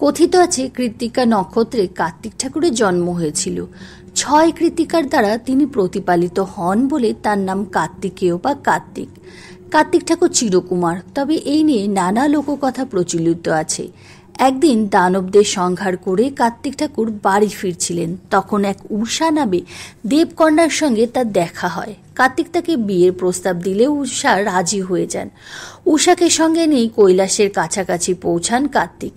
কথিত আছে কৃত্তিকা নক্ষত্রে কার্তিক ঠাকুরের জন্ম হয়েছিল ছয় কৃতিকার দ্বারা তিনি প্রতিপালিত হন বলে তার নাম কার্তিকেয় বা কার্তিক কার্তিক ঠাকুর চিরকুমার তবে এই নিয়ে নানা লোককথা প্রচলিত আছে একদিন দানবদের সংহার করে কার্তিক ঠাকুর বাড়ি ফিরছিলেন তখন এক উষা নামে দেবকন্যার সঙ্গে তার দেখা হয় কার্তিক তাকে বিয়ের প্রস্তাব দিলে উষা রাজি হয়ে যান উষাকে সঙ্গে নিয়ে কৈলাসের কাছাকাছি পৌঁছান কার্তিক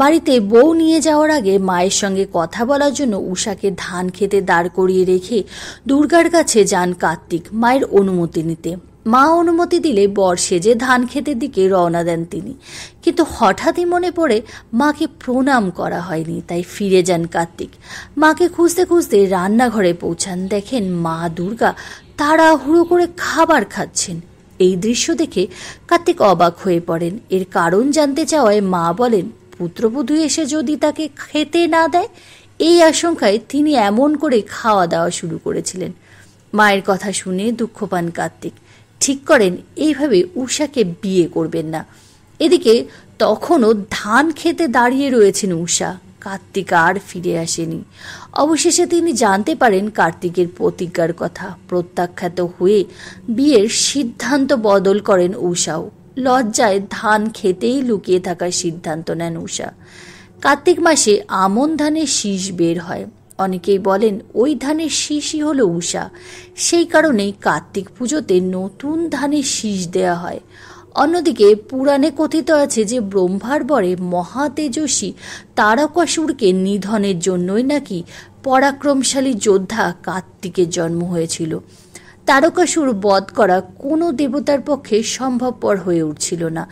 বাড়িতে বউ নিয়ে যাওয়ার আগে মায়ের সঙ্গে কথা বলার জন্য উষাকে ধান খেতে দাঁড় করিয়ে রেখে দুর্গার কাছে যান কার্তিক মায়ের অনুমতি নিতে মা অনুমতি দিলে বর সেজে ধান খেতের দিকে রওনা দেন তিনি কিন্তু হঠাৎই মনে পড়ে মাকে প্রণাম করা হয়নি তাই ফিরে যান কার্তিক মাকে খুঁজতে খুঁজতে রান্নাঘরে পৌঁছান দেখেন মা দুর্গা তাড়াহুড়ো করে খাবার খাচ্ছেন এই দৃশ্য দেখে কার্তিক অবাক হয়ে পড়েন এর কারণ জানতে চাওয়ায় মা বলেন পুত্রবধূ এসে যদি তাকে খেতে না দেয় এই আশঙ্কায় তিনি এমন করে খাওয়া দাওয়া শুরু করেছিলেন মায়ের কথা শুনে দুঃখ পান কার্তিক ঠিক করেন এইভাবে উষাকে বিয়ে করবেন না এদিকে তখনও ধান খেতে দাঁড়িয়ে রয়েছেন উষা কার্তিক আর ফিরে আসেনি অবশেষে তিনি জানতে পারেন কার্তিকের প্রতিজ্ঞার কথা প্রত্যাখ্যাত হয়ে বিয়ের সিদ্ধান্ত বদল করেন উষাও লজ্জায় ধান খেতেই লুকিয়ে থাকার সিদ্ধান্ত নেন উষা কার্তিক মাসে আমন ধানের শীষ বের হয় অনেকেই বলেন ওই ধানের শীষই হল উষা সেই কারণেই কার্তিক পুজোতে নতুন ধানের শীষ দেয়া হয় অন্যদিকে পুরাণে কথিত আছে যে ব্রহ্মার বরে মহাতেজস্বী তারকাসুরকে নিধনের জন্যই নাকি পরাক্রমশালী যোদ্ধা কার্তিকের জন্ম হয়েছিল তারকাসুর বধ করা কোনো দেবতার পক্ষে সম্ভবপর হয়ে উঠছিল না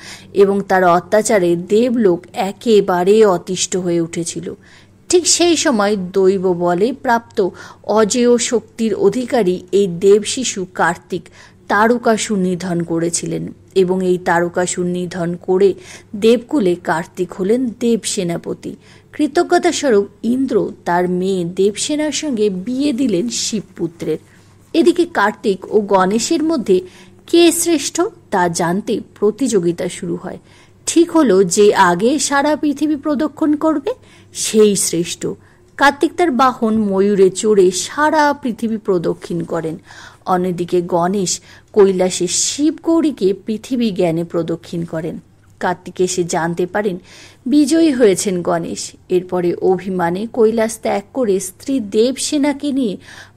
এবং তার অত্যাচারে দেবলোক একেবারে অতিষ্ঠ হয়ে উঠেছিল ঠিক সেই সময় দৈব বলে প্রাপ্ত অজেয় শক্তির অধিকারী এই দেব শিশু কার্তিক তারকাসুর নিধন করেছিলেন এবং এই তারকাসুর নিধন করে দেবকুলে কার্তিক হলেন দেব সেনাপতি কৃতজ্ঞতাস্বরূপ ইন্দ্র তার মেয়ে দেবসেনার সঙ্গে বিয়ে দিলেন শিবপুত্রের এদিকে কার্তিক ও গণেশের মধ্যে কে শ্রেষ্ঠ তা জানতে প্রতিযোগিতা শুরু হয় ঠিক হলো যে আগে সারা পৃথিবী প্রদক্ষণ করবে সেই শ্রেষ্ঠ কার্তিক তার বাহন ময়ূরে চড়ে সারা পৃথিবী প্রদক্ষিণ করেন অন্যদিকে গণেশ কৈলাসে শিব গৌরীকে পৃথিবী জ্ঞানে প্রদক্ষিণ করেন কার্তিক এসে জানতে পারেন বিজয়ী হয়েছেন গণেশ এরপরে অভিমানে কৈলাস ত্যাগ করে স্ত্রী দেবসেনাকে নিয়ে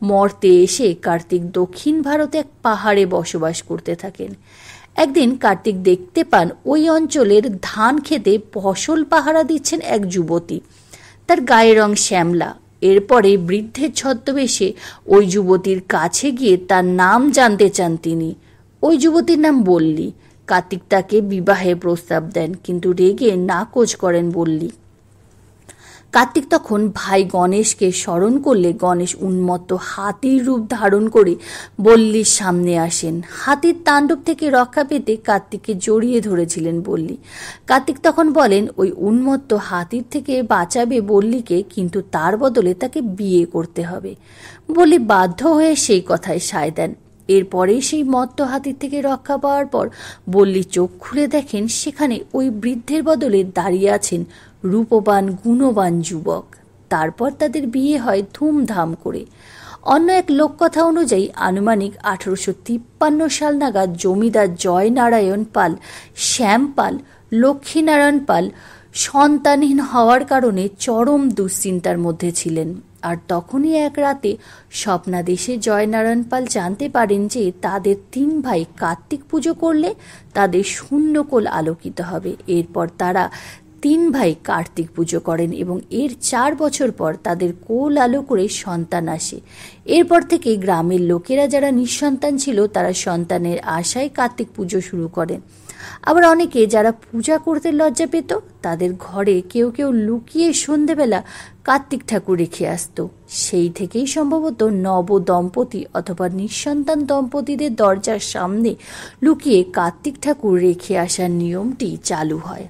মর্তে এসে কার্তিক দক্ষিণ ভারতে এক পাহাড়ে বসবাস করতে থাকেন একদিন কার্তিক দেখতে পান ওই অঞ্চলের ধান খেতে ফসল পাহারা দিচ্ছেন এক যুবতী তার গায়ের রং শ্যামলা এরপরে বৃদ্ধের ছদ্মবেশে ওই যুবতীর কাছে গিয়ে তার নাম জানতে চান তিনি ওই যুবতীর নাম বললি কার্তিক তাকে বিবাহে প্রস্তাব দেন কিন্তু রেগে নাকচ করেন বললি কার্তিক তখন ভাই গণেশকে স্মরণ করলে গণেশ উন্মত্ত হাতির রূপ ধারণ করে বল্লির সামনে আসেন হাতির তাণ্ডব থেকে রক্ষা পেতে কার্তিককে জড়িয়ে ধরেছিলেন বল্লি কার্তিক তখন বলেন ওই উন্মত্ত হাতির থেকে বাঁচাবে বল্লিকে কিন্তু তার বদলে তাকে বিয়ে করতে হবে বলি বাধ্য হয়ে সেই কথায় সায় দেন এরপরে সেই মত্ত হাতির থেকে রক্ষা পাওয়ার পর বললি চোখ খুলে দেখেন সেখানে ওই বৃদ্ধের বদলে দাঁড়িয়ে আছেন রূপবান গুণবান যুবক তারপর তাদের বিয়ে হয় ধুমধাম করে অন্য এক লোককথা অনুযায়ী আনুমানিক আঠারোশো তিপ্পান্ন সাল নাগাদ জমিদার জয়নারায়ণ পাল শ্যাম পাল লক্ষ্মীনারায়ণ পাল সন্তানহীন হওয়ার কারণে চরম দুশ্চিন্তার মধ্যে ছিলেন আর তখনই এক রাতে স্বপ্না দেশে জয়নারায়ণ পাল জানতে পারেন যে তাদের তিন ভাই কার্তিক পুজো করলে তাদের শূন্যকোল আলোকিত হবে এরপর তারা তিন ভাই কার্তিক পুজো করেন এবং এর চার বছর পর তাদের কোল আলো করে সন্তান আসে এরপর থেকে গ্রামের লোকেরা যারা নিঃসন্তান ছিল তারা সন্তানের আশায় কার্তিক পুজো শুরু করেন আবার অনেকে যারা পূজা করতে লজ্জা পেত তাদের ঘরে কেউ কেউ লুকিয়ে সন্ধেবেলা কার্তিক ঠাকুর রেখে আসতো সেই থেকেই সম্ভবত নব দম্পতি অথবা নিঃসন্তান দম্পতিদের দরজার সামনে লুকিয়ে কার্তিক ঠাকুর রেখে আসার নিয়মটি চালু হয়